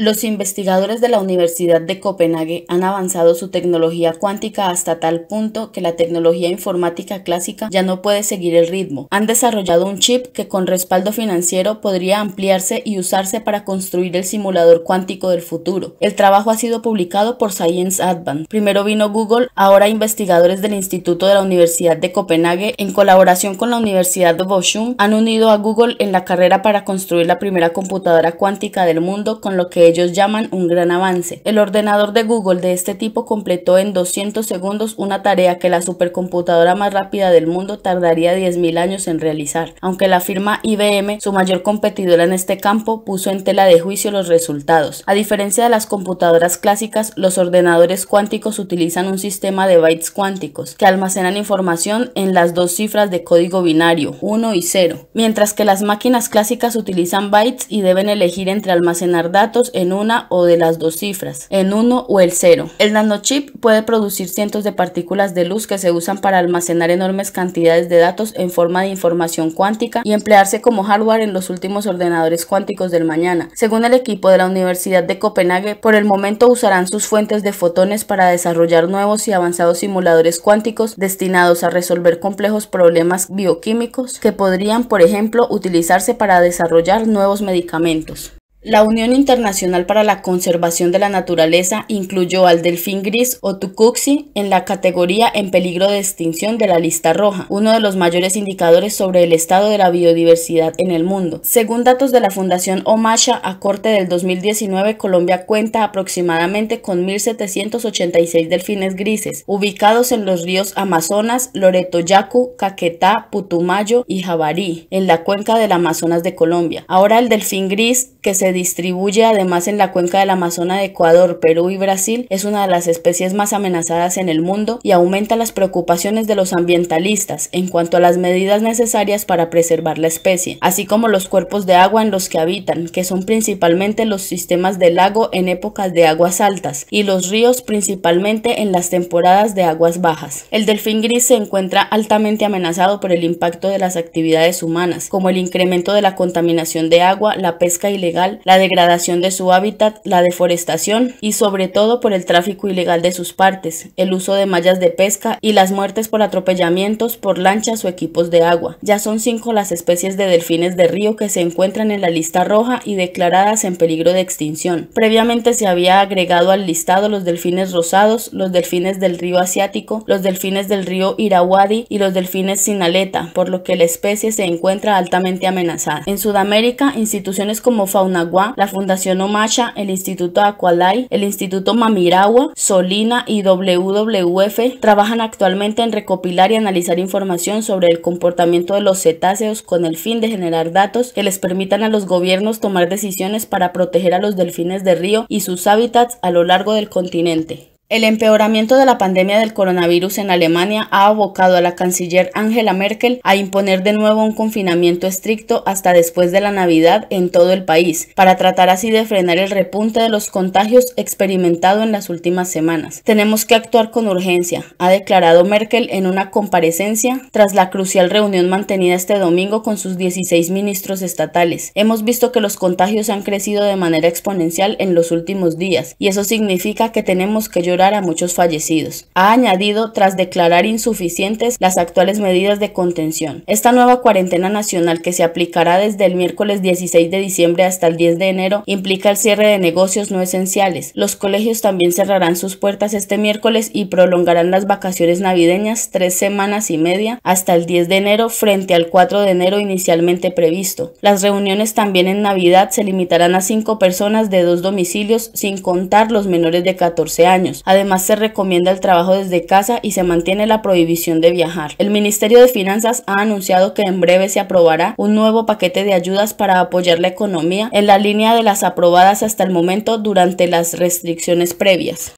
Los investigadores de la Universidad de Copenhague han avanzado su tecnología cuántica hasta tal punto que la tecnología informática clásica ya no puede seguir el ritmo. Han desarrollado un chip que con respaldo financiero podría ampliarse y usarse para construir el simulador cuántico del futuro. El trabajo ha sido publicado por Science Advance. Primero vino Google, ahora investigadores del Instituto de la Universidad de Copenhague en colaboración con la Universidad de Bochum han unido a Google en la carrera para construir la primera computadora cuántica del mundo con lo que ellos llaman un gran avance. El ordenador de Google de este tipo completó en 200 segundos una tarea que la supercomputadora más rápida del mundo tardaría 10.000 años en realizar, aunque la firma IBM, su mayor competidora en este campo, puso en tela de juicio los resultados. A diferencia de las computadoras clásicas, los ordenadores cuánticos utilizan un sistema de bytes cuánticos que almacenan información en las dos cifras de código binario, 1 y 0, mientras que las máquinas clásicas utilizan bytes y deben elegir entre almacenar datos en una o de las dos cifras, en uno o el cero. El nanochip puede producir cientos de partículas de luz que se usan para almacenar enormes cantidades de datos en forma de información cuántica y emplearse como hardware en los últimos ordenadores cuánticos del mañana. Según el equipo de la Universidad de Copenhague, por el momento usarán sus fuentes de fotones para desarrollar nuevos y avanzados simuladores cuánticos destinados a resolver complejos problemas bioquímicos que podrían, por ejemplo, utilizarse para desarrollar nuevos medicamentos. La Unión Internacional para la Conservación de la Naturaleza incluyó al delfín gris o tucuxi en la categoría en peligro de extinción de la lista roja, uno de los mayores indicadores sobre el estado de la biodiversidad en el mundo. Según datos de la Fundación Omasha a corte del 2019, Colombia cuenta aproximadamente con 1.786 delfines grises, ubicados en los ríos Amazonas, Loreto Yacu, Caquetá, Putumayo y Jabarí, en la cuenca del Amazonas de Colombia. Ahora el delfín gris, que se se distribuye además en la cuenca del Amazonas de Ecuador, Perú y Brasil, es una de las especies más amenazadas en el mundo y aumenta las preocupaciones de los ambientalistas en cuanto a las medidas necesarias para preservar la especie, así como los cuerpos de agua en los que habitan, que son principalmente los sistemas de lago en épocas de aguas altas y los ríos principalmente en las temporadas de aguas bajas. El delfín gris se encuentra altamente amenazado por el impacto de las actividades humanas, como el incremento de la contaminación de agua, la pesca ilegal, la degradación de su hábitat, la deforestación y sobre todo por el tráfico ilegal de sus partes, el uso de mallas de pesca y las muertes por atropellamientos por lanchas o equipos de agua. Ya son cinco las especies de delfines de río que se encuentran en la lista roja y declaradas en peligro de extinción. Previamente se había agregado al listado los delfines rosados, los delfines del río asiático, los delfines del río Irawadi y los delfines sin aleta, por lo que la especie se encuentra altamente amenazada. En Sudamérica, instituciones como Fauna la Fundación Omasha, el Instituto Aqualai, el Instituto Mamiragua, Solina y WWF trabajan actualmente en recopilar y analizar información sobre el comportamiento de los cetáceos con el fin de generar datos que les permitan a los gobiernos tomar decisiones para proteger a los delfines de río y sus hábitats a lo largo del continente. El empeoramiento de la pandemia del coronavirus en Alemania ha abocado a la canciller Angela Merkel a imponer de nuevo un confinamiento estricto hasta después de la Navidad en todo el país, para tratar así de frenar el repunte de los contagios experimentado en las últimas semanas. Tenemos que actuar con urgencia, ha declarado Merkel en una comparecencia tras la crucial reunión mantenida este domingo con sus 16 ministros estatales. Hemos visto que los contagios han crecido de manera exponencial en los últimos días, y eso significa que tenemos que llorar a muchos fallecidos. Ha añadido tras declarar insuficientes las actuales medidas de contención. Esta nueva cuarentena nacional que se aplicará desde el miércoles 16 de diciembre hasta el 10 de enero implica el cierre de negocios no esenciales. Los colegios también cerrarán sus puertas este miércoles y prolongarán las vacaciones navideñas tres semanas y media hasta el 10 de enero frente al 4 de enero inicialmente previsto. Las reuniones también en Navidad se limitarán a cinco personas de dos domicilios sin contar los menores de 14 años. Además, se recomienda el trabajo desde casa y se mantiene la prohibición de viajar. El Ministerio de Finanzas ha anunciado que en breve se aprobará un nuevo paquete de ayudas para apoyar la economía en la línea de las aprobadas hasta el momento durante las restricciones previas.